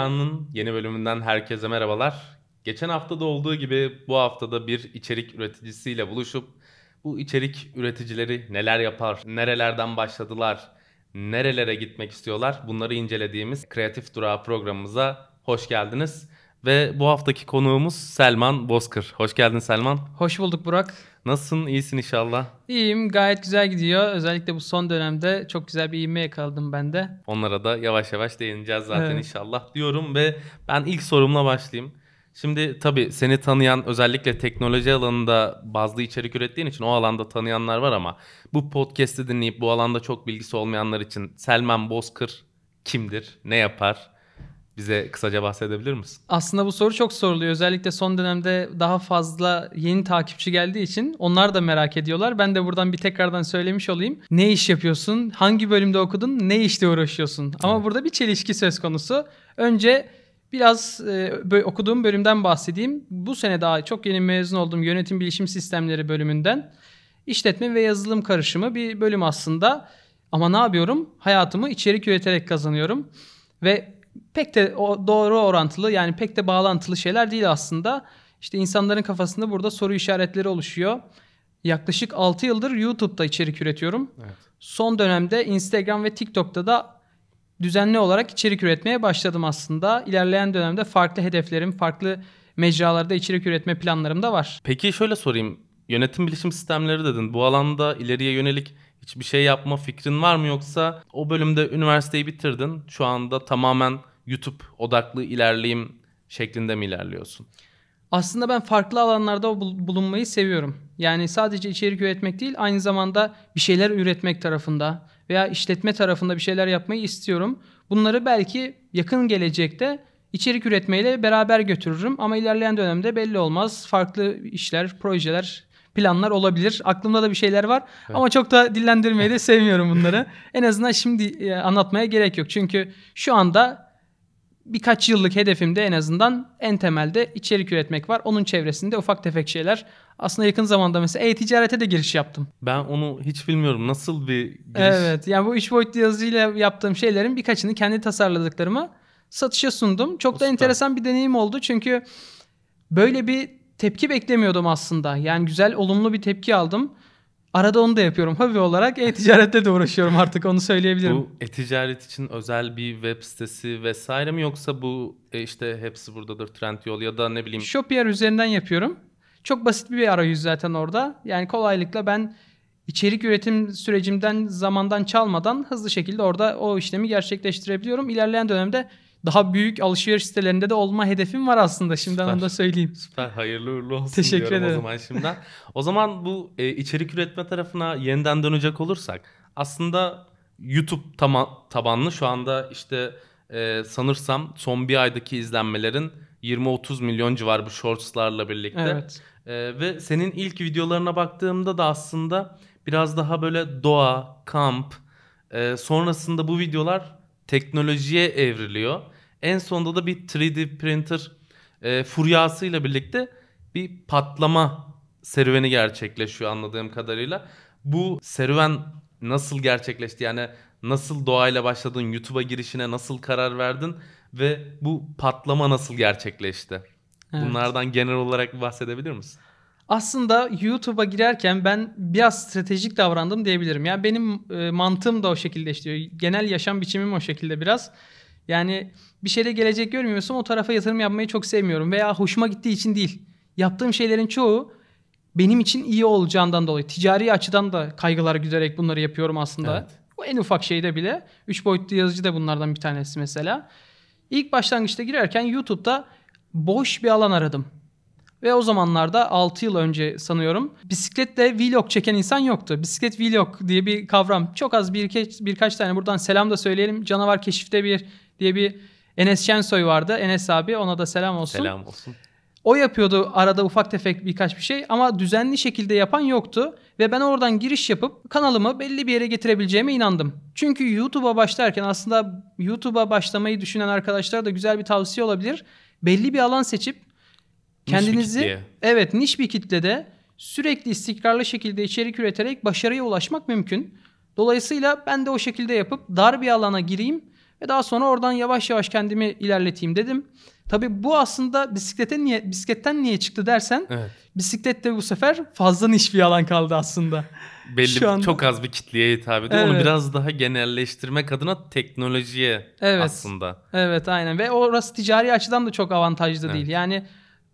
Durağı'nın yeni bölümünden herkese merhabalar. Geçen hafta da olduğu gibi bu haftada bir içerik üreticisiyle buluşup bu içerik üreticileri neler yapar, nerelerden başladılar, nerelere gitmek istiyorlar bunları incelediğimiz Kreatif Durağı programımıza hoş geldiniz. Ve bu haftaki konuğumuz Selman Bozkır. Hoş geldin Selman. Hoş bulduk Burak. Nasılsın? İyisin inşallah. İyiyim. Gayet güzel gidiyor. Özellikle bu son dönemde çok güzel bir ivme yakaladım ben de. Onlara da yavaş yavaş değineceğiz zaten evet. inşallah diyorum ve ben ilk sorumla başlayayım. Şimdi tabii seni tanıyan özellikle teknoloji alanında bazı içerik ürettiğin için o alanda tanıyanlar var ama bu podcast'i dinleyip bu alanda çok bilgisi olmayanlar için Selman Bozkır kimdir? Ne yapar? Bize kısaca bahsedebilir misin? Aslında bu soru çok soruluyor. Özellikle son dönemde daha fazla yeni takipçi geldiği için onlar da merak ediyorlar. Ben de buradan bir tekrardan söylemiş olayım. Ne iş yapıyorsun? Hangi bölümde okudun? Ne işle uğraşıyorsun? Ama evet. burada bir çelişki söz konusu. Önce Biraz e, okuduğum bölümden bahsedeyim. Bu sene daha çok yeni mezun olduğum yönetim bilişim sistemleri bölümünden işletme ve yazılım karışımı bir bölüm aslında. Ama ne yapıyorum? Hayatımı içerik üreterek kazanıyorum. Ve pek de o doğru orantılı yani pek de bağlantılı şeyler değil aslında. İşte insanların kafasında burada soru işaretleri oluşuyor. Yaklaşık 6 yıldır YouTube'da içerik üretiyorum. Evet. Son dönemde Instagram ve TikTok'ta da düzenli olarak içerik üretmeye başladım aslında. İlerleyen dönemde farklı hedeflerim, farklı mecralarda içerik üretme planlarım da var. Peki şöyle sorayım. Yönetim bilişim sistemleri dedin. Bu alanda ileriye yönelik Hiçbir şey yapma fikrin var mı yoksa o bölümde üniversiteyi bitirdin. Şu anda tamamen YouTube odaklı ilerleyim şeklinde mi ilerliyorsun? Aslında ben farklı alanlarda bulunmayı seviyorum. Yani sadece içerik üretmek değil, aynı zamanda bir şeyler üretmek tarafında veya işletme tarafında bir şeyler yapmayı istiyorum. Bunları belki yakın gelecekte içerik üretmeyle beraber götürürüm ama ilerleyen dönemde belli olmaz. Farklı işler, projeler planlar olabilir. Aklımda da bir şeyler var evet. ama çok da dillendirmeyi de sevmiyorum bunları. en azından şimdi e, anlatmaya gerek yok. Çünkü şu anda birkaç yıllık hedefimde en azından en temelde içerik üretmek var. Onun çevresinde ufak tefek şeyler. Aslında yakın zamanda mesela e-ticarete de giriş yaptım. Ben onu hiç bilmiyorum. Nasıl bir giriş? Evet. Yani bu üç boyutlu yazıyla yaptığım şeylerin birkaçını kendi tasarladıklarımı satışa sundum. Çok o da enteresan bir deneyim oldu. Çünkü böyle bir tepki beklemiyordum aslında. Yani güzel, olumlu bir tepki aldım. Arada onu da yapıyorum. Hobi olarak e-ticarette de uğraşıyorum artık onu söyleyebilirim. Bu e-ticaret için özel bir web sitesi vesaire mi yoksa bu e, işte hepsi buradadır Trendyol ya da ne bileyim. Shopier üzerinden yapıyorum. Çok basit bir arayüz zaten orada. Yani kolaylıkla ben içerik üretim sürecimden zamandan çalmadan hızlı şekilde orada o işlemi gerçekleştirebiliyorum. İlerleyen dönemde daha büyük alışveriş sitelerinde de olma hedefim var aslında. Şimdiden süper, onu da söyleyeyim. Süper. Hayırlı uğurlu olsun Teşekkür diyorum ederim. o zaman şimdiden. o zaman bu e, içerik üretme tarafına yeniden dönecek olursak aslında YouTube tama- tabanlı şu anda işte e, sanırsam son bir aydaki izlenmelerin 20-30 milyon civarı bu shortslarla birlikte. Evet. E, ve senin ilk videolarına baktığımda da aslında biraz daha böyle doğa, kamp, e, sonrasında bu videolar teknolojiye evriliyor. En sonunda da bir 3D printer e, furyasıyla birlikte bir patlama serüveni gerçekleşiyor anladığım kadarıyla. Bu serüven nasıl gerçekleşti? Yani nasıl doğayla başladın? YouTube'a girişine nasıl karar verdin? Ve bu patlama nasıl gerçekleşti? Evet. Bunlardan genel olarak bahsedebilir misin? aslında YouTube'a girerken ben biraz stratejik davrandım diyebilirim. Yani benim e, mantığım da o şekilde işliyor. Genel yaşam biçimim o şekilde biraz. Yani bir şeyle gelecek görmüyorsam o tarafa yatırım yapmayı çok sevmiyorum veya hoşuma gittiği için değil. Yaptığım şeylerin çoğu benim için iyi olacağından dolayı ticari açıdan da kaygılar güderek bunları yapıyorum aslında. Evet. Bu en ufak şeyde bile. 3 boyutlu yazıcı da bunlardan bir tanesi mesela. İlk başlangıçta girerken YouTube'da boş bir alan aradım. Ve o zamanlarda 6 yıl önce sanıyorum bisikletle vlog çeken insan yoktu. Bisiklet vlog diye bir kavram. Çok az bir birkaç tane buradan selam da söyleyelim. Canavar Keşif'te bir diye bir Enes Şensoy vardı. Enes abi ona da selam olsun. Selam olsun. O yapıyordu arada ufak tefek birkaç bir şey ama düzenli şekilde yapan yoktu ve ben oradan giriş yapıp kanalımı belli bir yere getirebileceğime inandım. Çünkü YouTube'a başlarken aslında YouTube'a başlamayı düşünen arkadaşlara da güzel bir tavsiye olabilir. Belli bir alan seçip kendinizi niş evet niş bir kitlede sürekli istikrarlı şekilde içerik üreterek başarıya ulaşmak mümkün. Dolayısıyla ben de o şekilde yapıp dar bir alana gireyim ve daha sonra oradan yavaş yavaş kendimi ilerleteyim dedim. Tabii bu aslında bisiklete niye bisikletten niye çıktı dersen evet. bisiklet de bu sefer fazla niş bir alan kaldı aslında. Belli Şu anda... çok az bir kitleye hitap ediyor. Evet. Onu biraz daha genelleştirmek adına teknolojiye evet. aslında. Evet aynen ve orası ticari açıdan da çok avantajlı evet. değil. Yani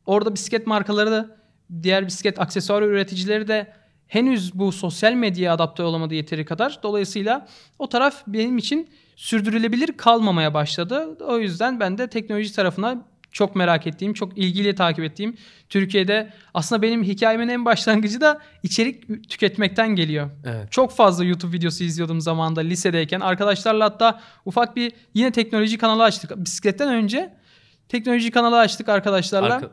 Orada bisiklet markaları da diğer bisiklet aksesuar üreticileri de henüz bu sosyal medyaya adapte olamadı yeteri kadar. Dolayısıyla o taraf benim için sürdürülebilir kalmamaya başladı. O yüzden ben de teknoloji tarafına çok merak ettiğim, çok ilgili takip ettiğim. Türkiye'de aslında benim hikayemin en başlangıcı da içerik tüketmekten geliyor. Evet. Çok fazla YouTube videosu izliyordum zamanda lisedeyken. Arkadaşlarla hatta ufak bir yine teknoloji kanalı açtık. Bisikletten önce teknoloji kanalı açtık arkadaşlarla. Arka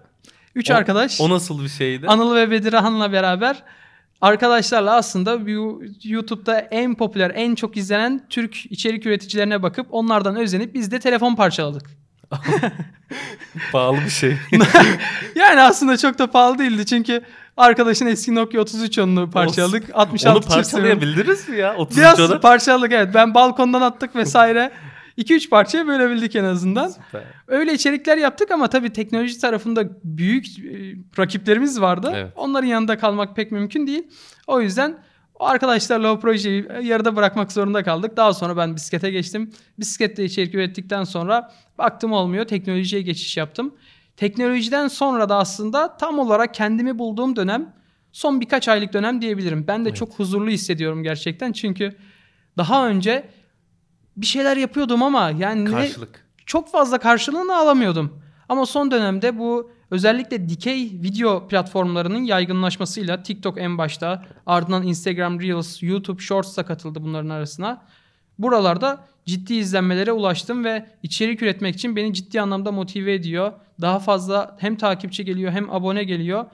Üç o, arkadaş. O nasıl bir şeydi? Anıl ve Bedirhan'la beraber arkadaşlarla aslında YouTube'da en popüler, en çok izlenen Türk içerik üreticilerine bakıp onlardan özenip biz de telefon parçaladık. pahalı bir şey. yani aslında çok da pahalı değildi çünkü arkadaşın eski Nokia 33 onunu parçaladık. Olsun. 66 Onu parçalayabiliriz mi ya? 33 Biraz parçaladık evet. Ben balkondan attık vesaire. 2-3 parçaya bölebildik en azından. Süper. Öyle içerikler yaptık ama tabii teknoloji tarafında büyük e, rakiplerimiz vardı. Evet. Onların yanında kalmak pek mümkün değil. O yüzden o arkadaşlarla o projeyi e, yarıda bırakmak zorunda kaldık. Daha sonra ben bisiklete geçtim. Bisikletle içerik ürettikten sonra baktım olmuyor. Teknolojiye geçiş yaptım. Teknolojiden sonra da aslında tam olarak kendimi bulduğum dönem son birkaç aylık dönem diyebilirim. Ben de evet. çok huzurlu hissediyorum gerçekten. Çünkü daha önce bir şeyler yapıyordum ama yani Karşılık. Ne, çok fazla karşılığını alamıyordum. Ama son dönemde bu özellikle dikey video platformlarının yaygınlaşmasıyla TikTok en başta ardından Instagram Reels, YouTube Shorts da katıldı bunların arasına. Buralarda ciddi izlenmelere ulaştım ve içerik üretmek için beni ciddi anlamda motive ediyor. Daha fazla hem takipçi geliyor hem abone geliyor.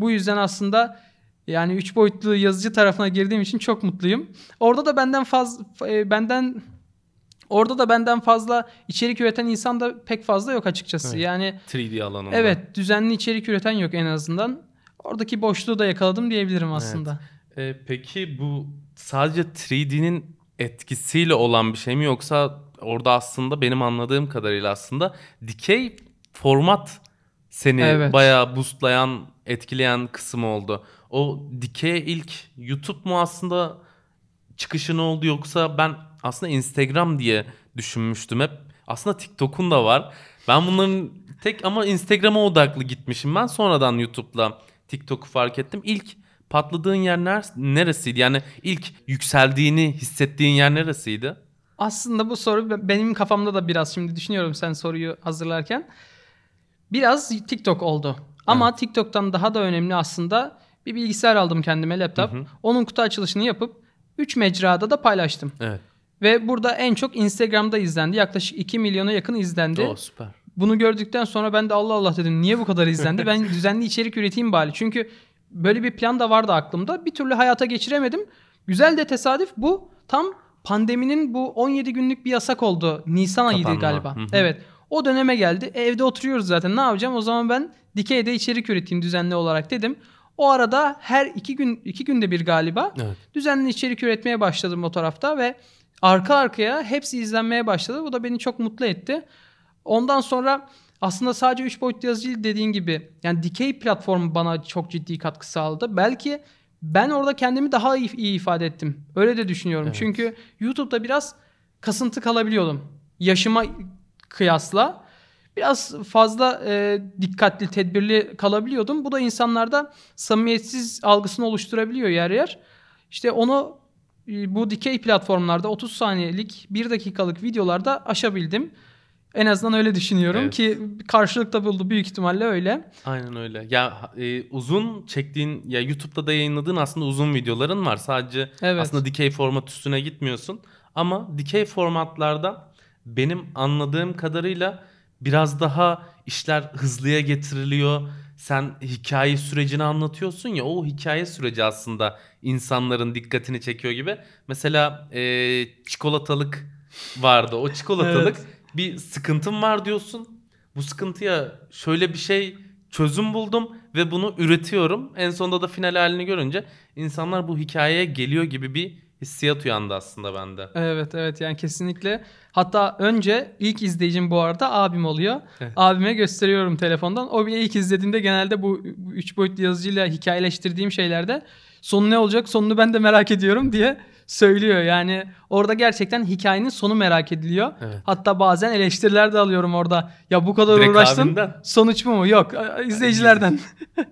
Bu yüzden aslında yani 3 boyutlu yazıcı tarafına girdiğim için çok mutluyum. Orada da benden faz e, benden Orada da benden fazla içerik üreten insan da pek fazla yok açıkçası. Evet. Yani 3D alanında. Evet, düzenli içerik üreten yok en azından. Oradaki boşluğu da yakaladım diyebilirim aslında. Evet. Ee, peki bu sadece 3D'nin etkisiyle olan bir şey mi yoksa orada aslında benim anladığım kadarıyla aslında dikey format seni evet. bayağı boostlayan, etkileyen kısım oldu. O dikey ilk YouTube mu aslında çıkışı ne oldu yoksa ben aslında Instagram diye düşünmüştüm hep. Aslında TikTok'un da var. Ben bunların tek ama Instagram'a odaklı gitmişim ben. Sonradan YouTube'la TikTok'u fark ettim. İlk patladığın yer neresiydi? Yani ilk yükseldiğini hissettiğin yer neresiydi? Aslında bu soru benim kafamda da biraz şimdi düşünüyorum sen soruyu hazırlarken. Biraz TikTok oldu. Ama evet. TikTok'tan daha da önemli aslında bir bilgisayar aldım kendime laptop. Hı hı. Onun kutu açılışını yapıp 3 mecrada da paylaştım. Evet. Ve burada en çok Instagram'da izlendi. Yaklaşık 2 milyona yakın izlendi. Oo süper. Bunu gördükten sonra ben de Allah Allah dedim niye bu kadar izlendi? ben düzenli içerik üreteyim bari. Çünkü böyle bir plan da vardı aklımda. Bir türlü hayata geçiremedim. Güzel de tesadüf bu tam pandeminin bu 17 günlük bir yasak oldu. Nisan ayıydı galiba. Evet. O döneme geldi. E, evde oturuyoruz zaten. Ne yapacağım? O zaman ben dikeyde içerik üreteyim düzenli olarak dedim. O arada her iki gün iki günde bir galiba evet. düzenli içerik üretmeye başladım o tarafta ve arka arkaya hepsi izlenmeye başladı. Bu da beni çok mutlu etti. Ondan sonra aslında sadece 3 boyutlu yazıcı dediğin gibi yani dikey platformu bana çok ciddi katkı sağladı. Belki ben orada kendimi daha iyi, iyi ifade ettim. Öyle de düşünüyorum. Evet. Çünkü YouTube'da biraz kasıntı kalabiliyordum. Yaşıma kıyasla biraz fazla e, dikkatli, tedbirli kalabiliyordum. Bu da insanlarda samimiyetsiz algısını oluşturabiliyor yer yer. İşte onu e, bu dikey platformlarda 30 saniyelik, 1 dakikalık videolarda aşabildim. En azından öyle düşünüyorum evet. ki karşılıkta buldu büyük ihtimalle öyle. Aynen öyle. Ya e, uzun çektiğin ya YouTube'da da yayınladığın aslında uzun videoların var. Sadece evet. aslında dikey format üstüne gitmiyorsun. Ama dikey formatlarda benim anladığım kadarıyla biraz daha işler hızlıya getiriliyor. Sen hikaye sürecini anlatıyorsun ya o hikaye süreci aslında insanların dikkatini çekiyor gibi. Mesela e, çikolatalık vardı. O çikolatalık evet. bir sıkıntım var diyorsun. Bu sıkıntıya şöyle bir şey çözüm buldum ve bunu üretiyorum. En sonunda da final halini görünce insanlar bu hikayeye geliyor gibi bir hissiyat uyandı aslında bende. Evet evet yani kesinlikle. Hatta önce ilk izleyicim bu arada abim oluyor. Abime gösteriyorum telefondan. O bile ilk izlediğinde genelde bu, bu üç boyutlu yazıcıyla hikayeleştirdiğim şeylerde sonu ne olacak sonunu ben de merak ediyorum diye söylüyor. Yani orada gerçekten hikayenin sonu merak ediliyor. Evet. Hatta bazen eleştiriler de alıyorum orada. Ya bu kadar Direkt uğraştın abinden. sonuç mu mu? Yok izleyicilerden.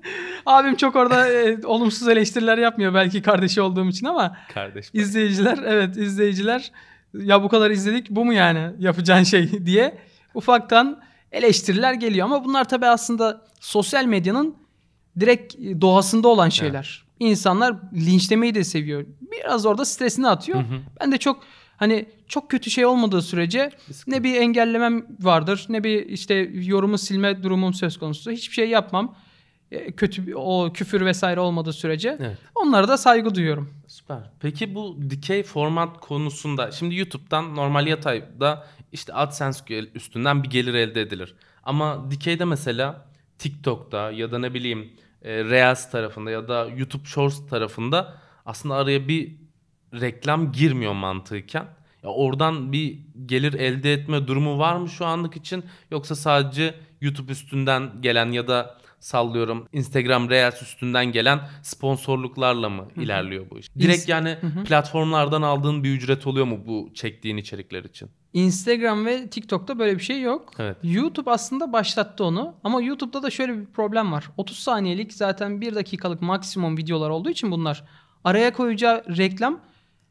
Abim çok orada e, olumsuz eleştiriler yapmıyor belki kardeşi olduğum için ama. Kardeş. İzleyiciler evet izleyiciler ya bu kadar izledik bu mu yani yapacağın şey diye ufaktan eleştiriler geliyor. Ama bunlar tabii aslında sosyal medyanın direkt e, doğasında olan şeyler. İnsanlar linçlemeyi de seviyor. Biraz orada stresini atıyor. Hı hı. Ben de çok hani çok kötü şey olmadığı sürece Risk. ne bir engellemem vardır ne bir işte yorumu silme durumum söz konusu. Hiçbir şey yapmam. E, kötü o küfür vesaire olmadığı sürece evet. onlara da saygı duyuyorum. Süper. Peki bu dikey format konusunda şimdi YouTube'dan normal yatayda işte AdSense üstünden bir gelir elde edilir. Ama dikeyde mesela TikTok'ta ya da ne bileyim e, Reels tarafında ya da YouTube Shorts tarafında aslında araya bir reklam girmiyor mantığıken Ya oradan bir gelir elde etme durumu var mı şu anlık için yoksa sadece YouTube üstünden gelen ya da sallıyorum Instagram Reels üstünden gelen sponsorluklarla mı Hı-hı. ilerliyor bu iş? Direkt yani Hı-hı. platformlardan aldığın bir ücret oluyor mu bu çektiğin içerikler için? Instagram ve TikTok'ta böyle bir şey yok. Evet. YouTube aslında başlattı onu ama YouTube'da da şöyle bir problem var. 30 saniyelik zaten 1 dakikalık maksimum videolar olduğu için bunlar araya koyacağı reklam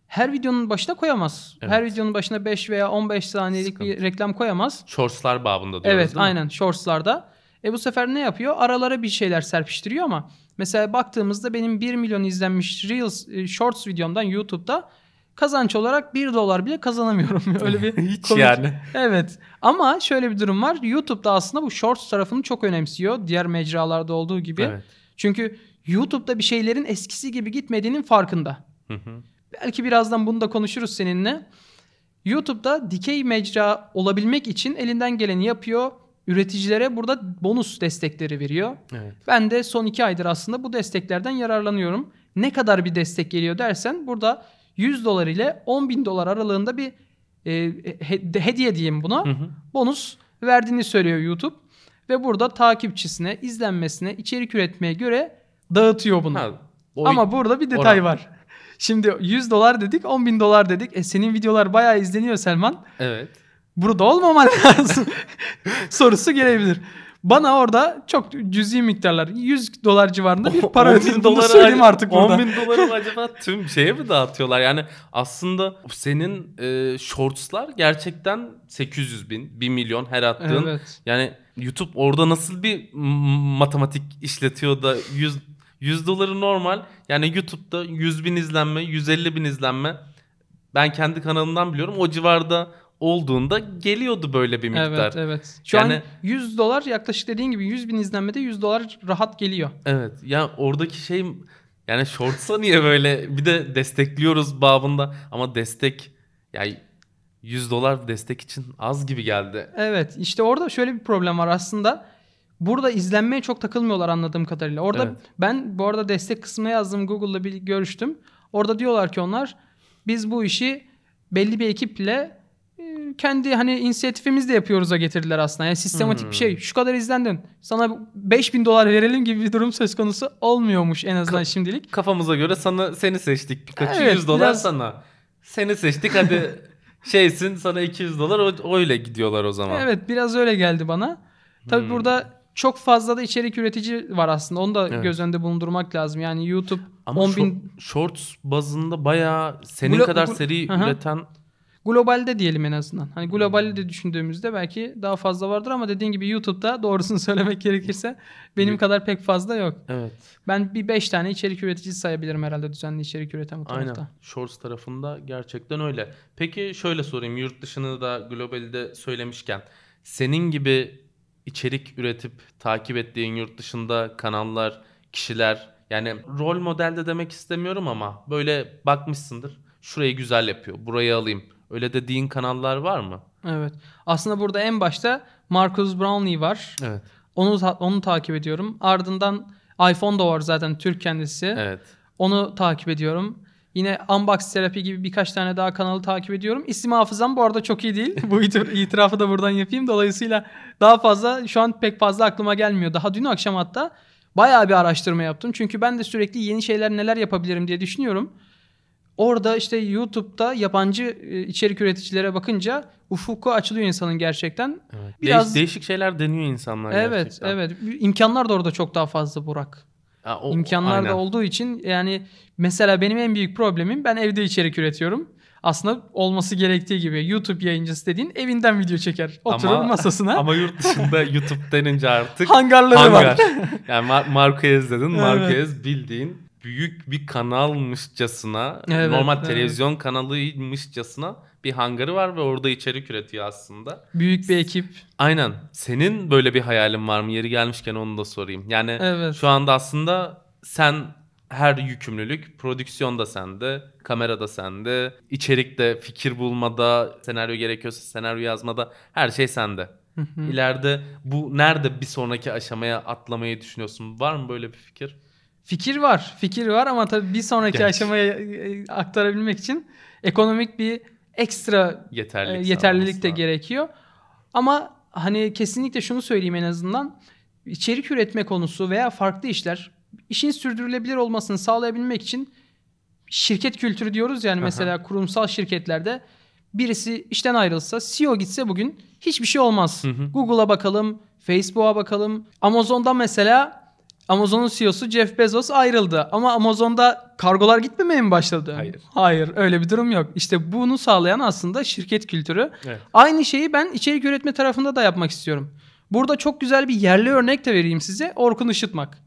her videonun başına koyamaz. Evet. Her videonun başına 5 veya 15 saniyelik Sıkıntı. bir reklam koyamaz. Shortslar babında diyoruz Evet aynen Shorts'larda. E bu sefer ne yapıyor? Aralara bir şeyler serpiştiriyor ama mesela baktığımızda benim 1 milyon izlenmiş Reels e, Shorts videomdan YouTube'da kazanç olarak 1 dolar bile kazanamıyorum. Öyle bir Hiç komik. yani. Evet. Ama şöyle bir durum var. YouTube'da aslında bu shorts tarafını çok önemsiyor. Diğer mecralarda olduğu gibi. Evet. Çünkü YouTube'da bir şeylerin eskisi gibi gitmediğinin farkında. Hı hı. Belki birazdan bunu da konuşuruz seninle. YouTube'da dikey mecra olabilmek için elinden geleni yapıyor üreticilere burada bonus destekleri veriyor. Evet. Ben de son iki aydır aslında bu desteklerden yararlanıyorum. Ne kadar bir destek geliyor dersen burada 100 dolar ile 10 bin dolar aralığında bir e, hediye diyeyim buna hı hı. bonus verdiğini söylüyor YouTube. Ve burada takipçisine, izlenmesine, içerik üretmeye göre dağıtıyor bunu. Ha, oy, Ama burada bir detay oran. var. Şimdi 100 dolar dedik, 10 bin dolar dedik. E, senin videolar bayağı izleniyor Selman. Evet burada olmaman lazım sorusu gelebilir. Bana orada çok cüzi miktarlar 100 dolar civarında bir para ödedim. Bunu söyleyeyim artık burada. 10 bin doları acaba tüm şeye mi dağıtıyorlar? Yani aslında senin e, shortslar gerçekten 800 bin, 1 milyon her attığın. Evet. Yani YouTube orada nasıl bir matematik işletiyor da 100, 100 doları normal. Yani YouTube'da 100 bin izlenme, 150 bin izlenme. Ben kendi kanalımdan biliyorum. O civarda olduğunda geliyordu böyle bir miktar. Evet evet. Şu yani, an 100 dolar yaklaşık dediğin gibi 100 bin izlenmede 100 dolar rahat geliyor. Evet ya yani oradaki şey yani shorts'a niye böyle bir de destekliyoruz babında ama destek yani 100 dolar destek için az gibi geldi. Evet işte orada şöyle bir problem var aslında. Burada izlenmeye çok takılmıyorlar anladığım kadarıyla. Orada evet. ben bu arada destek kısmına yazdım Google'la bir görüştüm. Orada diyorlar ki onlar biz bu işi belli bir ekiple kendi hani inisiyatifimizle yapıyoruz'a getirdiler aslında. Yani sistematik hmm. bir şey. Hmm. Şu kadar izlendin. Sana 5000 dolar verelim gibi bir durum söz konusu olmuyormuş en azından Ka- şimdilik. Kafamıza göre sana seni seçtik. Birkaç evet, 100 dolar biraz... sana. Seni seçtik hadi şeysin sana 200 dolar o, öyle gidiyorlar o zaman. Evet biraz öyle geldi bana. Tabii hmm. burada çok fazla da içerik üretici var aslında. Onu da evet. göz önünde bulundurmak lazım. Yani YouTube Ama 10 bin... Shorts bazında bayağı senin Bula... kadar seri Hı-hı. üreten Globalde diyelim en azından. Hani globalde de hmm. düşündüğümüzde belki daha fazla vardır ama dediğin gibi YouTube'da doğrusunu söylemek gerekirse benim kadar pek fazla yok. Evet. Ben bir 5 tane içerik üreticisi sayabilirim herhalde düzenli içerik üreten bu tarafta. Aynen. Shorts tarafında gerçekten öyle. Peki şöyle sorayım yurt dışını da globalde söylemişken senin gibi içerik üretip takip ettiğin yurt dışında kanallar, kişiler yani rol modelde demek istemiyorum ama böyle bakmışsındır. Şurayı güzel yapıyor. Burayı alayım. Öyle dediğin kanallar var mı? Evet. Aslında burada en başta Marcus Brownlee var. Evet. Onu onu takip ediyorum. Ardından iPhone da var zaten Türk kendisi. Evet. Onu takip ediyorum. Yine Unbox Terapi gibi birkaç tane daha kanalı takip ediyorum. İsim hafızam bu arada çok iyi değil. bu itirafı da buradan yapayım. Dolayısıyla daha fazla şu an pek fazla aklıma gelmiyor. Daha dün akşam hatta bayağı bir araştırma yaptım. Çünkü ben de sürekli yeni şeyler neler yapabilirim diye düşünüyorum. Orada işte YouTube'da yabancı e, içerik üreticilere bakınca ufuku açılıyor insanın gerçekten. Evet. Biraz Değiş, değişik şeyler deniyor insanlar evet, gerçekten. Evet, evet. İmkanlar da orada çok daha fazla Burak. Ya, o, İmkanlar aynen. da olduğu için yani mesela benim en büyük problemim ben evde içerik üretiyorum. Aslında olması gerektiği gibi YouTube yayıncısı dediğin evinden video çeker. Oturur ama, masasına. Ama yurt dışında YouTube denince artık hangarları hangar. var. yani Mar- Marquez dedin. Marquez bildiğin büyük bir kanalmışçasına, evet, normal evet. televizyon kanalıymışçasına bir hangarı var ve orada içerik üretiyor aslında. Büyük bir ekip. Aynen. Senin böyle bir hayalin var mı? Yeri gelmişken onu da sorayım. Yani evet. şu anda aslında sen her yükümlülük prodüksiyon da sende, kamera da sende, içerikte, fikir bulmada, senaryo gerekiyorsa senaryo yazmada her şey sende. Hı İleride bu nerede bir sonraki aşamaya atlamayı düşünüyorsun? Var mı böyle bir fikir? Fikir var. Fikir var ama tabii bir sonraki Genç. aşamaya e, e, aktarabilmek için ekonomik bir ekstra e, yeterlilik, yeterlilik de gerekiyor. Ama hani kesinlikle şunu söyleyeyim en azından. içerik üretme konusu veya farklı işler işin sürdürülebilir olmasını sağlayabilmek için şirket kültürü diyoruz yani mesela kurumsal şirketlerde birisi işten ayrılsa, CEO gitse bugün hiçbir şey olmaz. Google'a bakalım, Facebook'a bakalım. Amazon'da mesela Amazon'un CEO'su Jeff Bezos ayrıldı. Ama Amazon'da kargolar gitmemeye mi başladı? Hayır. Hayır öyle bir durum yok. İşte bunu sağlayan aslında şirket kültürü. Evet. Aynı şeyi ben içerik üretme tarafında da yapmak istiyorum. Burada çok güzel bir yerli örnek de vereyim size. Orkun Işıtmak.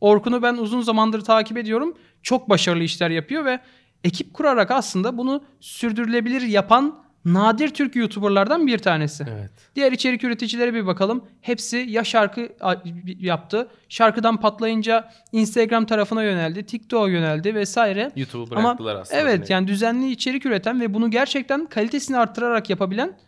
Orkun'u ben uzun zamandır takip ediyorum. Çok başarılı işler yapıyor ve ekip kurarak aslında bunu sürdürülebilir yapan nadir Türk YouTuber'lardan bir tanesi. Evet. Diğer içerik üreticilere bir bakalım. Hepsi ya şarkı yaptı, şarkıdan patlayınca Instagram tarafına yöneldi, TikTok'a yöneldi vesaire. YouTube'u bıraktılar Ama, aslında. Evet yani. yani düzenli içerik üreten ve bunu gerçekten kalitesini arttırarak yapabilen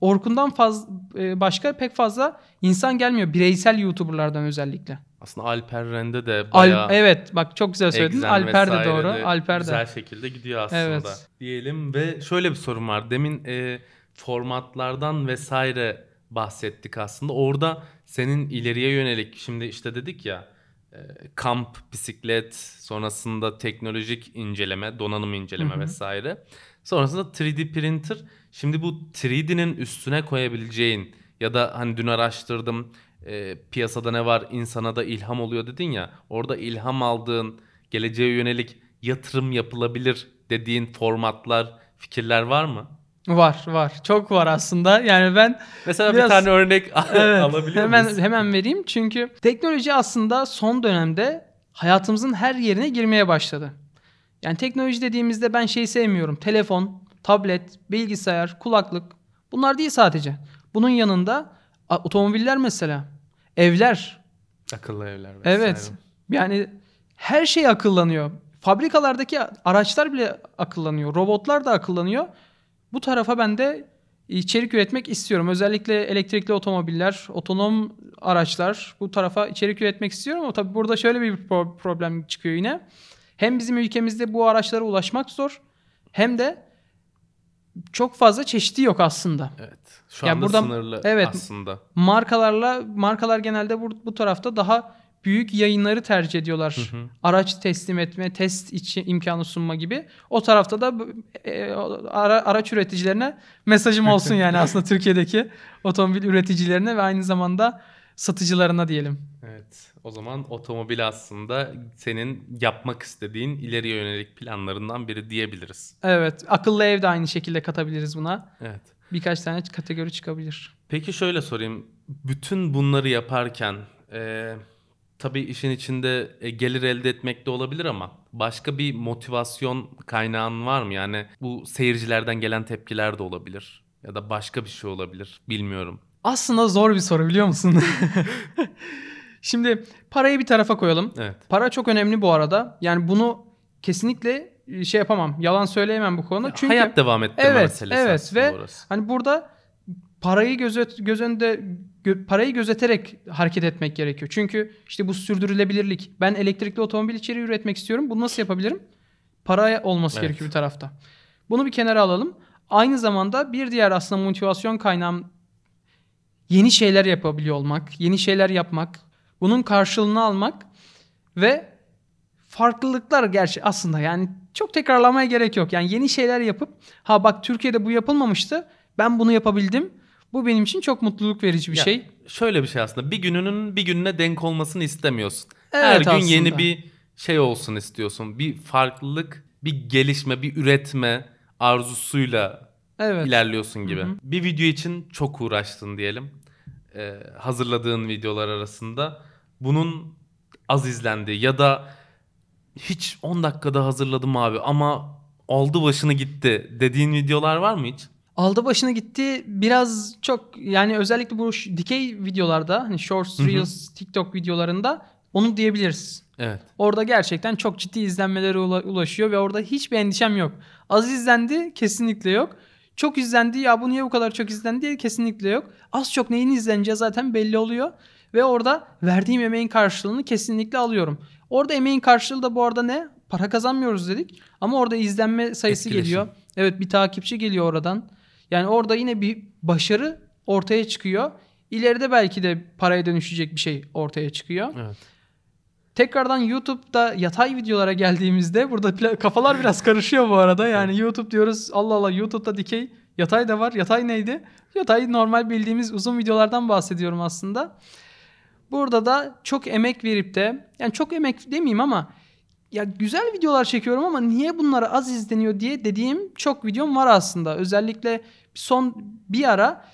Orkun'dan faz, e, başka pek fazla insan gelmiyor bireysel YouTuber'lardan özellikle. Aslında Alper Rende de bayağı... Al, evet bak çok güzel söyledin. Alper de doğru. De Alper de. Güzel şekilde gidiyor aslında. Evet. Diyelim ve şöyle bir sorum var. Demin e, formatlardan vesaire bahsettik aslında. Orada senin ileriye yönelik şimdi işte dedik ya e, kamp, bisiklet, sonrasında teknolojik inceleme, donanım inceleme Hı-hı. vesaire. Sonrasında 3D printer. Şimdi bu 3D'nin üstüne koyabileceğin ya da hani dün araştırdım e, piyasada ne var insana da ilham oluyor dedin ya. Orada ilham aldığın geleceğe yönelik yatırım yapılabilir dediğin formatlar, fikirler var mı? Var var. Çok var aslında. Yani ben mesela biraz, bir tane örnek evet, alabiliyor Hemen muyuz? hemen vereyim. Çünkü teknoloji aslında son dönemde hayatımızın her yerine girmeye başladı. Yani teknoloji dediğimizde ben şey sevmiyorum. Telefon, tablet, bilgisayar, kulaklık. Bunlar değil sadece. Bunun yanında otomobiller mesela. Evler. Akıllı evler. Vesaire. Evet. Yani her şey akıllanıyor. Fabrikalardaki araçlar bile akıllanıyor. Robotlar da akıllanıyor. Bu tarafa ben de içerik üretmek istiyorum. Özellikle elektrikli otomobiller, otonom araçlar bu tarafa içerik üretmek istiyorum ama tabii burada şöyle bir problem çıkıyor yine. Hem bizim ülkemizde bu araçlara ulaşmak zor hem de çok fazla çeşidi yok aslında. Evet. Şu yani anda buradan, sınırlı evet, aslında. Markalarla markalar genelde bu, bu tarafta daha büyük yayınları tercih ediyorlar. Hı hı. Araç teslim etme, test için imkanı sunma gibi. O tarafta da e, e ara, araç üreticilerine mesajım olsun yani aslında Türkiye'deki otomobil üreticilerine ve aynı zamanda satıcılarına diyelim. O zaman otomobil aslında senin yapmak istediğin ileriye yönelik planlarından biri diyebiliriz. Evet. Akıllı ev de aynı şekilde katabiliriz buna. Evet. Birkaç tane kategori çıkabilir. Peki şöyle sorayım. Bütün bunları yaparken e, tabii işin içinde e, gelir elde etmek de olabilir ama başka bir motivasyon kaynağın var mı? Yani bu seyircilerden gelen tepkiler de olabilir ya da başka bir şey olabilir bilmiyorum. Aslında zor bir soru biliyor musun? Şimdi parayı bir tarafa koyalım. Evet. Para çok önemli bu arada. Yani bunu kesinlikle e, şey yapamam. Yalan söyleyemem bu konuda. Çünkü hayat devam ettirme evet, Evet ve burası. hani burada parayı gözet, göz önünde gö, parayı gözeterek hareket etmek gerekiyor. Çünkü işte bu sürdürülebilirlik. Ben elektrikli otomobil içeri üretmek istiyorum. Bunu nasıl yapabilirim? Paraya olması evet. gerekiyor bir tarafta. Bunu bir kenara alalım. Aynı zamanda bir diğer aslında motivasyon kaynağım yeni şeyler yapabiliyor olmak, yeni şeyler yapmak, bunun karşılığını almak ve farklılıklar gerçi aslında yani çok tekrarlamaya gerek yok. Yani yeni şeyler yapıp ha bak Türkiye'de bu yapılmamıştı. Ben bunu yapabildim. Bu benim için çok mutluluk verici bir ya, şey. Şöyle bir şey aslında. Bir gününün bir gününe denk olmasını istemiyorsun. Evet, Her gün aslında. yeni bir şey olsun istiyorsun. Bir farklılık, bir gelişme, bir üretme arzusuyla evet. ilerliyorsun gibi. Hı-hı. Bir video için çok uğraştın diyelim. Ee, hazırladığın videolar arasında bunun az izlendi ya da hiç 10 dakikada hazırladım abi ama aldı başını gitti dediğin videolar var mı hiç? Aldı başını gitti biraz çok yani özellikle bu dikey videolarda hani Shorts, Reels, TikTok videolarında onu diyebiliriz. Evet. Orada gerçekten çok ciddi izlenmelere ulaşıyor ve orada hiçbir endişem yok. Az izlendi kesinlikle yok. Çok izlendi ya bu niye bu kadar çok izlendi diye kesinlikle yok. Az çok neyin izleneceği zaten belli oluyor. Ve orada verdiğim emeğin karşılığını kesinlikle alıyorum. Orada emeğin karşılığı da bu arada ne? Para kazanmıyoruz dedik. Ama orada izlenme sayısı Etkileşim. geliyor. Evet bir takipçi geliyor oradan. Yani orada yine bir başarı ortaya çıkıyor. İleride belki de paraya dönüşecek bir şey ortaya çıkıyor. Evet. Tekrardan YouTube'da yatay videolara geldiğimizde burada kafalar biraz karışıyor bu arada. Yani YouTube diyoruz Allah Allah YouTube'da dikey yatay da var. Yatay neydi? Yatay normal bildiğimiz uzun videolardan bahsediyorum aslında. Burada da çok emek verip de yani çok emek demeyeyim ama ya güzel videolar çekiyorum ama niye bunlara az izleniyor diye dediğim çok videom var aslında. Özellikle son bir ara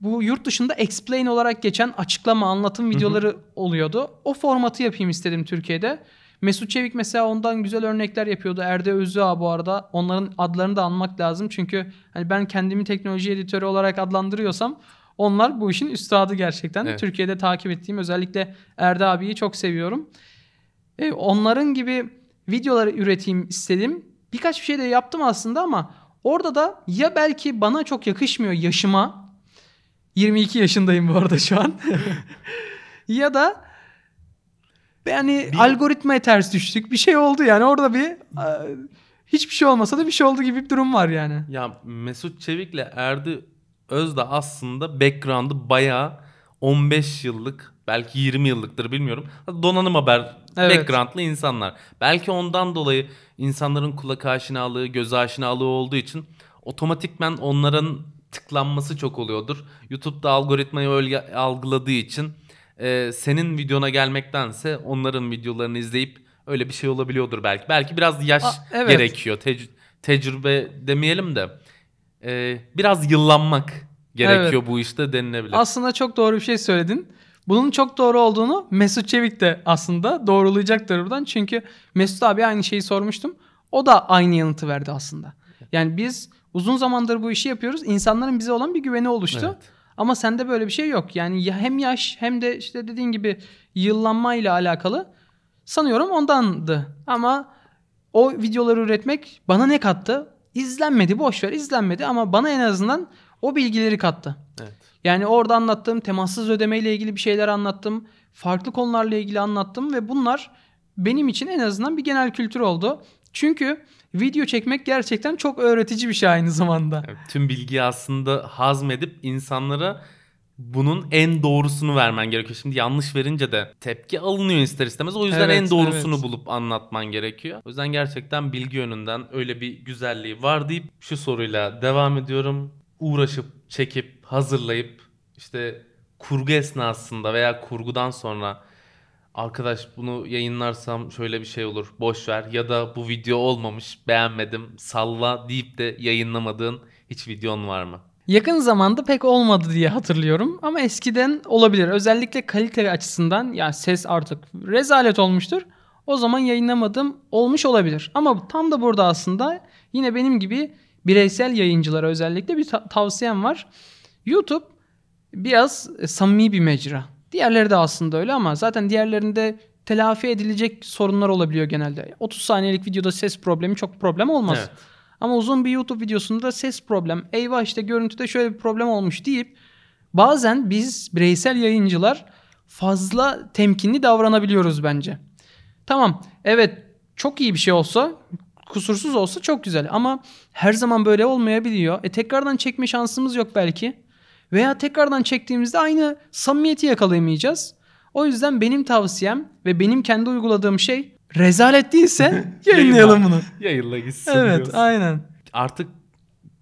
bu yurt dışında explain olarak geçen açıklama anlatım videoları oluyordu. O formatı yapayım istedim Türkiye'de. Mesut Çevik mesela ondan güzel örnekler yapıyordu. Erde Özüa bu arada. Onların adlarını da anmak lazım. Çünkü hani ben kendimi teknoloji editörü olarak adlandırıyorsam onlar bu işin üstadı gerçekten. Evet. Türkiye'de takip ettiğim özellikle Erda abiyi çok seviyorum. E, onların gibi videoları üreteyim istedim. Birkaç bir şey de yaptım aslında ama orada da ya belki bana çok yakışmıyor yaşıma. 22 yaşındayım bu arada şu an. ya da yani bir... algoritmaya ters düştük. Bir şey oldu yani orada bir e, hiçbir şey olmasa da bir şey oldu gibi bir durum var yani. Ya Mesut Çevik'le Erdi Öz de aslında background'ı bayağı 15 yıllık belki 20 yıllıktır bilmiyorum. Donanım haber evet. background'lı insanlar. Belki ondan dolayı insanların kulak aşinalığı, göz aşinalığı olduğu için otomatikmen onların tıklanması çok oluyordur. YouTube'da algoritmayı öyle algıladığı için e, senin videona gelmektense onların videolarını izleyip öyle bir şey olabiliyordur belki. Belki biraz yaş Aa, evet. gerekiyor. Tec- tecrübe demeyelim de e, biraz yıllanmak gerekiyor evet. bu işte denilebilir. Aslında çok doğru bir şey söyledin. Bunun çok doğru olduğunu Mesut Çevik de aslında doğrulayacaktır buradan. Çünkü Mesut abi aynı şeyi sormuştum. O da aynı yanıtı verdi aslında. Yani biz uzun zamandır bu işi yapıyoruz. İnsanların bize olan bir güveni oluştu. Evet. Ama sende böyle bir şey yok. Yani hem yaş hem de işte dediğin gibi yıllanma ile alakalı sanıyorum ondandı. Ama o videoları üretmek bana ne kattı? İzlenmedi boş ver izlenmedi ama bana en azından o bilgileri kattı. Evet. Yani orada anlattığım temassız ödemeyle ilgili bir şeyler anlattım. Farklı konularla ilgili anlattım ve bunlar benim için en azından bir genel kültür oldu. Çünkü video çekmek gerçekten çok öğretici bir şey aynı zamanda. Evet, tüm bilgiyi aslında hazmedip insanlara bunun en doğrusunu vermen gerekiyor. Şimdi yanlış verince de tepki alınıyor ister istemez. O yüzden evet, en doğrusunu evet. bulup anlatman gerekiyor. O yüzden gerçekten bilgi yönünden öyle bir güzelliği var deyip şu soruyla devam ediyorum. Uğraşıp, çekip, hazırlayıp işte kurgu esnasında veya kurgudan sonra arkadaş bunu yayınlarsam şöyle bir şey olur boş ver ya da bu video olmamış beğenmedim salla deyip de yayınlamadığın hiç videon var mı? Yakın zamanda pek olmadı diye hatırlıyorum ama eskiden olabilir. Özellikle kalite açısından ya ses artık rezalet olmuştur. O zaman yayınlamadım olmuş olabilir. Ama tam da burada aslında yine benim gibi bireysel yayıncılara özellikle bir ta- tavsiyem var. YouTube biraz e, samimi bir mecra. Diğerleri de aslında öyle ama zaten diğerlerinde telafi edilecek sorunlar olabiliyor genelde. 30 saniyelik videoda ses problemi çok problem olmaz. Evet. Ama uzun bir YouTube videosunda ses problem, eyvah işte görüntüde şöyle bir problem olmuş deyip bazen biz bireysel yayıncılar fazla temkinli davranabiliyoruz bence. Tamam evet çok iyi bir şey olsa kusursuz olsa çok güzel ama her zaman böyle olmayabiliyor. E tekrardan çekme şansımız yok belki. Veya tekrardan çektiğimizde aynı samimiyeti yakalayamayacağız. O yüzden benim tavsiyem ve benim kendi uyguladığım şey rezalet değilse yayınlayalım bunu. Yayınla gitsin. Evet diyorsun. aynen. Artık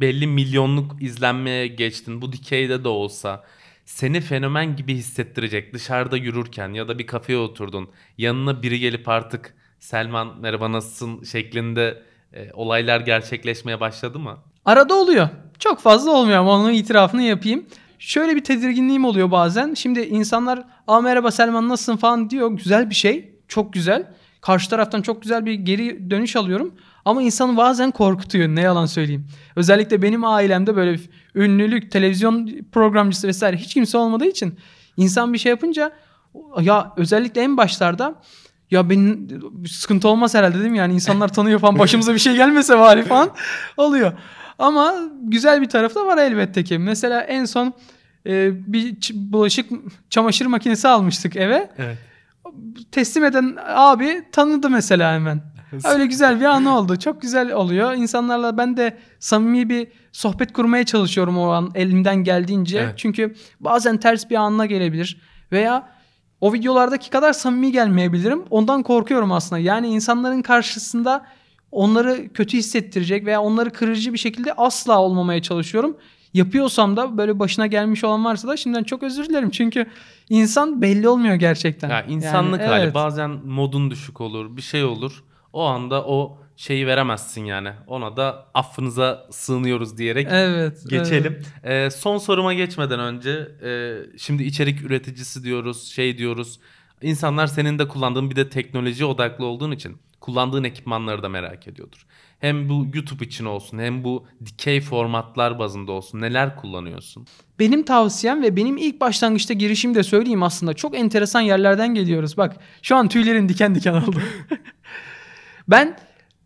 belli milyonluk izlenmeye geçtin. Bu dikeyde de olsa seni fenomen gibi hissettirecek dışarıda yürürken ya da bir kafeye oturdun. Yanına biri gelip artık Selman merhaba nasılsın şeklinde e, olaylar gerçekleşmeye başladı mı? Arada oluyor. Çok fazla olmuyor ama onun itirafını yapayım. Şöyle bir tedirginliğim oluyor bazen. Şimdi insanlar "Aa merhaba Selman nasılsın?" falan diyor. Güzel bir şey. Çok güzel. Karşı taraftan çok güzel bir geri dönüş alıyorum. Ama insan bazen korkutuyor ne yalan söyleyeyim. Özellikle benim ailemde böyle ünlülük, televizyon programcısı vesaire hiç kimse olmadığı için insan bir şey yapınca ya özellikle en başlarda ya ben sıkıntı olmaz herhalde değil mi? Yani insanlar tanıyor falan başımıza bir şey gelmese bari falan oluyor. Ama güzel bir tarafı da var elbette ki. Mesela en son e, bir bulaşık çamaşır makinesi almıştık eve. Evet teslim eden abi tanıdı mesela hemen. Öyle güzel bir an oldu. Çok güzel oluyor. İnsanlarla ben de samimi bir sohbet kurmaya çalışıyorum o an elimden geldiğince. Evet. Çünkü bazen ters bir anına gelebilir veya o videolardaki kadar samimi gelmeyebilirim. Ondan korkuyorum aslında. Yani insanların karşısında onları kötü hissettirecek veya onları kırıcı bir şekilde asla olmamaya çalışıyorum. Yapıyorsam da böyle başına gelmiş olan varsa da şimdiden çok özür dilerim. Çünkü insan belli olmuyor gerçekten. Ya insanlık yani, hali. Evet. Bazen modun düşük olur, bir şey olur. O anda o şeyi veremezsin yani. Ona da affınıza sığınıyoruz diyerek evet, geçelim. Evet. Ee, son soruma geçmeden önce e, şimdi içerik üreticisi diyoruz, şey diyoruz. İnsanlar senin de kullandığın bir de teknoloji odaklı olduğun için kullandığın ekipmanları da merak ediyordur. Hem bu YouTube için olsun hem bu dikey formatlar bazında olsun neler kullanıyorsun? Benim tavsiyem ve benim ilk başlangıçta girişim de söyleyeyim aslında çok enteresan yerlerden geliyoruz. Bak şu an tüylerim diken diken oldu. ben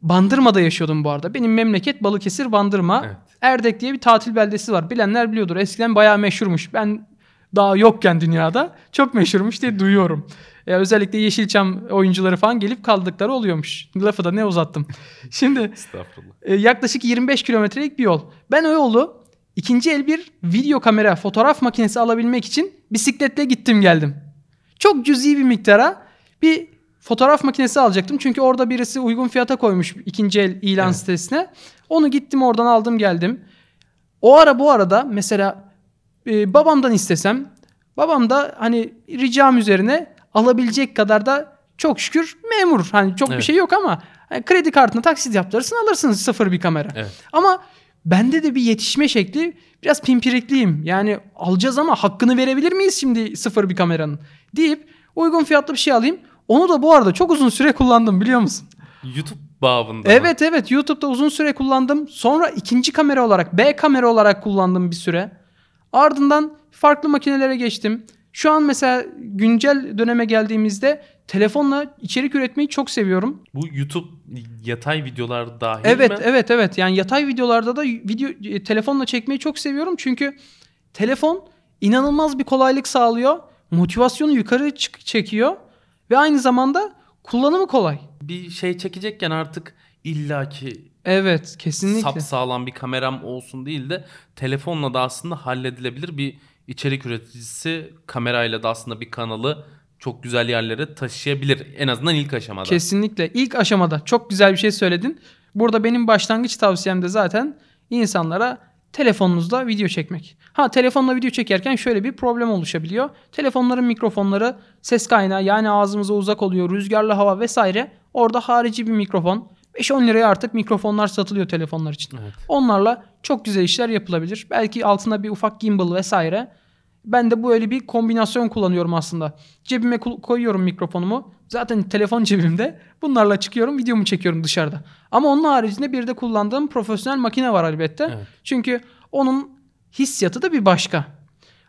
Bandırma'da yaşıyordum bu arada. Benim memleket Balıkesir Bandırma. Evet. Erdek diye bir tatil beldesi var. Bilenler biliyordur. Eskiden bayağı meşhurmuş. Ben daha yokken dünyada çok meşhurmuş diye duyuyorum ya e, özellikle Yeşilçam oyuncuları falan gelip kaldıkları oluyormuş. Lafı da ne uzattım. Şimdi e, yaklaşık 25 kilometrelik bir yol. Ben o yolu ikinci el bir video kamera, fotoğraf makinesi alabilmek için bisikletle gittim geldim. Çok cüzi bir miktara bir fotoğraf makinesi alacaktım. Çünkü orada birisi uygun fiyata koymuş ikinci el ilan evet. sitesine. Onu gittim oradan aldım geldim. O ara bu arada mesela e, babamdan istesem babam da hani ricam üzerine alabilecek kadar da çok şükür memur. Hani çok evet. bir şey yok ama yani kredi kartına taksit yaptırırsın alırsınız sıfır bir kamera. Evet. Ama bende de bir yetişme şekli biraz pimpirikliyim. Yani alacağız ama hakkını verebilir miyiz şimdi sıfır bir kameranın deyip uygun fiyatlı bir şey alayım. Onu da bu arada çok uzun süre kullandım biliyor musun? YouTube babında. Evet mı? evet YouTube'da uzun süre kullandım. Sonra ikinci kamera olarak B kamera olarak kullandım bir süre. Ardından farklı makinelere geçtim. Şu an mesela güncel döneme geldiğimizde telefonla içerik üretmeyi çok seviyorum. Bu YouTube yatay videolar dahil evet, mi? Evet evet evet. Yani yatay videolarda da video e, telefonla çekmeyi çok seviyorum. Çünkü telefon inanılmaz bir kolaylık sağlıyor. Motivasyonu yukarı çık çekiyor ve aynı zamanda kullanımı kolay. Bir şey çekecekken artık illaki Evet kesinlikle. Sap sağlam bir kameram olsun değil de telefonla da aslında halledilebilir bir içerik üreticisi kamerayla da aslında bir kanalı çok güzel yerlere taşıyabilir. En azından ilk aşamada. Kesinlikle. ilk aşamada çok güzel bir şey söyledin. Burada benim başlangıç tavsiyem de zaten insanlara telefonunuzla video çekmek. Ha telefonla video çekerken şöyle bir problem oluşabiliyor. Telefonların mikrofonları ses kaynağı yani ağzımıza uzak oluyor. Rüzgarlı hava vesaire. Orada harici bir mikrofon 5-10 liraya artık mikrofonlar satılıyor telefonlar için. Evet. Onlarla çok güzel işler yapılabilir. Belki altına bir ufak gimbal vesaire. Ben de böyle bir kombinasyon kullanıyorum aslında. Cebime koyuyorum mikrofonumu. Zaten telefon cebimde. Bunlarla çıkıyorum, videomu çekiyorum dışarıda. Ama onun haricinde bir de kullandığım profesyonel makine var elbette. Evet. Çünkü onun hissiyatı da bir başka.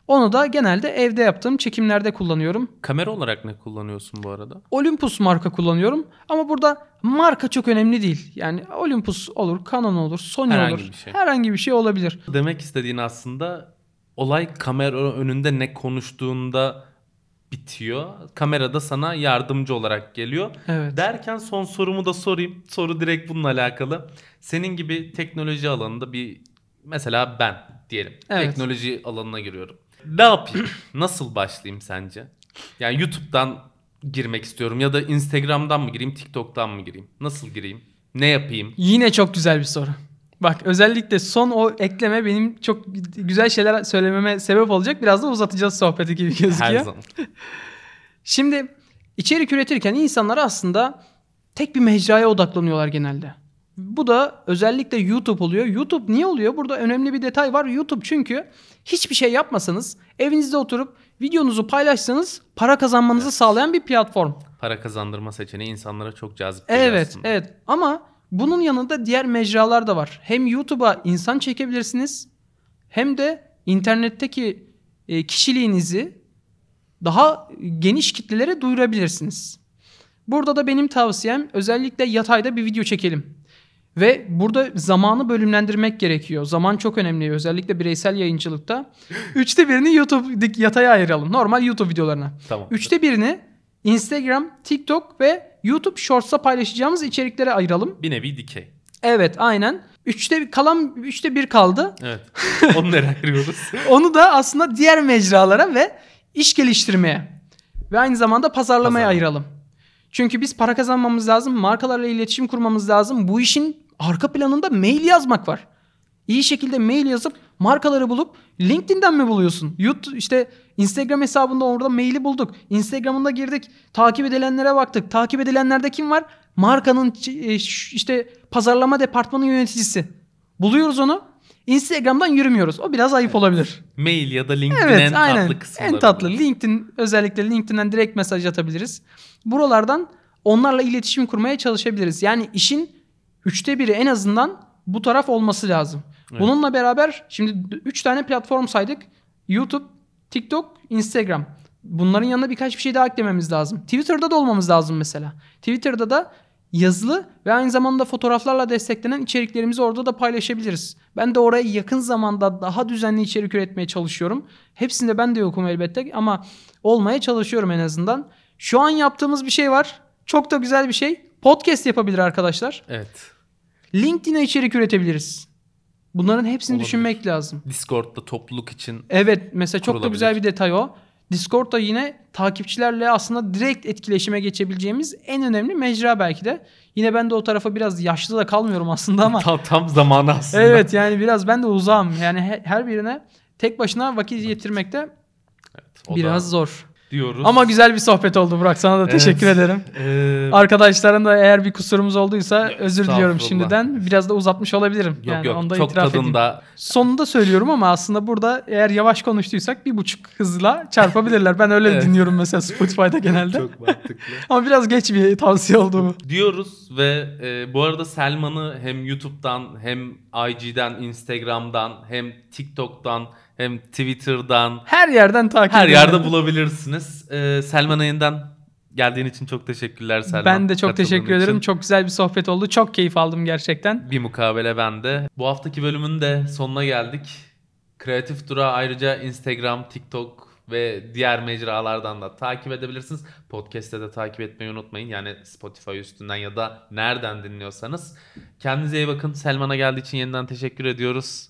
Onu da genelde evde yaptığım çekimlerde kullanıyorum. Kamera olarak ne kullanıyorsun bu arada? Olympus marka kullanıyorum ama burada marka çok önemli değil. Yani Olympus olur, Canon olur, Sony herhangi olur. Bir şey. Herhangi bir şey olabilir. Demek istediğin aslında olay kamera önünde ne konuştuğunda bitiyor. Kamera da sana yardımcı olarak geliyor. Evet. Derken son sorumu da sorayım. Soru direkt bununla alakalı. Senin gibi teknoloji alanında bir mesela ben diyelim. Evet. Teknoloji alanına giriyorum ne yapayım? Nasıl başlayayım sence? Yani YouTube'dan girmek istiyorum ya da Instagram'dan mı gireyim, TikTok'tan mı gireyim? Nasıl gireyim? Ne yapayım? Yine çok güzel bir soru. Bak özellikle son o ekleme benim çok güzel şeyler söylememe sebep olacak. Biraz da uzatacağız sohbeti gibi gözüküyor. Her zaman. Şimdi içerik üretirken insanlar aslında tek bir mecraya odaklanıyorlar genelde. Bu da özellikle YouTube oluyor. YouTube niye oluyor? Burada önemli bir detay var. YouTube çünkü hiçbir şey yapmasanız evinizde oturup videonuzu paylaşsanız para kazanmanızı evet. sağlayan bir platform. Para kazandırma seçeneği insanlara çok cazip. Evet, aslında. evet. Ama bunun yanında diğer mecralar da var. Hem YouTube'a insan çekebilirsiniz hem de internetteki e, kişiliğinizi daha geniş kitlelere duyurabilirsiniz. Burada da benim tavsiyem özellikle yatayda bir video çekelim. Ve burada zamanı bölümlendirmek gerekiyor. Zaman çok önemli özellikle bireysel yayıncılıkta. Üçte birini YouTube yataya ayıralım. Normal YouTube videolarına. Tamam. Üçte birini Instagram, TikTok ve YouTube Shorts'a paylaşacağımız içeriklere ayıralım. Bir nevi dikey. Evet aynen. Üçte kalan üçte bir kaldı. Evet. Onu nereye ayırıyoruz? Onu da aslında diğer mecralara ve iş geliştirmeye ve aynı zamanda pazarlamaya Pazarlama. ayıralım. Çünkü biz para kazanmamız lazım, markalarla iletişim kurmamız lazım. Bu işin arka planında mail yazmak var. İyi şekilde mail yazıp markaları bulup LinkedIn'den mi buluyorsun? YouTube işte Instagram hesabında orada maili bulduk. Instagram'ında girdik. Takip edilenlere baktık. Takip edilenlerde kim var? Markanın e, işte pazarlama departmanı yöneticisi. Buluyoruz onu. Instagram'dan yürümüyoruz. O biraz ayıp olabilir. Mail ya da LinkedIn evet, en aynen. tatlı kısımları. En tatlı. Olabilir. LinkedIn özellikle LinkedIn'den direkt mesaj atabiliriz. Buralardan onlarla iletişim kurmaya çalışabiliriz. Yani işin Üçte biri en azından bu taraf olması lazım. Evet. Bununla beraber şimdi üç tane platform saydık. YouTube, TikTok, Instagram. Bunların yanına birkaç bir şey daha eklememiz lazım. Twitter'da da olmamız lazım mesela. Twitter'da da yazılı ve aynı zamanda fotoğraflarla desteklenen içeriklerimizi orada da paylaşabiliriz. Ben de oraya yakın zamanda daha düzenli içerik üretmeye çalışıyorum. Hepsinde ben de yokum elbette ama olmaya çalışıyorum en azından. Şu an yaptığımız bir şey var. Çok da güzel bir şey. Podcast yapabilir arkadaşlar. Evet. LinkedIn'e içerik üretebiliriz. Bunların hepsini Olabilir. düşünmek lazım. Discord'da topluluk için. Evet mesela çok da güzel bir detay o. Discord'da yine takipçilerle aslında direkt etkileşime geçebileceğimiz en önemli mecra belki de. Yine ben de o tarafa biraz yaşlı da kalmıyorum aslında ama. tam, tam zamanı aslında. Evet yani biraz ben de uzağım. Yani her birine tek başına vakit yetirmekte evet, biraz da... zor diyoruz. Ama güzel bir sohbet oldu Burak. Sana da evet. teşekkür ederim. Ee, Arkadaşların da eğer bir kusurumuz olduysa özür diliyorum şimdiden. Biraz da uzatmış olabilirim. Yok yani yok onu da çok itiraf tadında. Edeyim. Sonunda söylüyorum ama aslında burada eğer yavaş konuştuysak bir buçuk hızla çarpabilirler. Ben öyle evet. dinliyorum mesela Spotify'da genelde. çok mantıklı. ama biraz geç bir tavsiye oldu bu. Diyoruz ve e, bu arada Selman'ı hem YouTube'dan hem IG'den, Instagram'dan hem TikTok'tan hem Twitter'dan her yerden takip her yerde yani. bulabilirsiniz. Ee, Selman Ayın'dan geldiğin için çok teşekkürler Selman. Ben de çok teşekkür ederim. Çok güzel bir sohbet oldu. Çok keyif aldım gerçekten. Bir mukabele bende. Bu haftaki bölümün de sonuna geldik. Kreatif Dura ayrıca Instagram, TikTok ve diğer mecralardan da takip edebilirsiniz. Podcast'te de takip etmeyi unutmayın. Yani Spotify üstünden ya da nereden dinliyorsanız. Kendinize iyi bakın. Selman'a geldiği için yeniden teşekkür ediyoruz.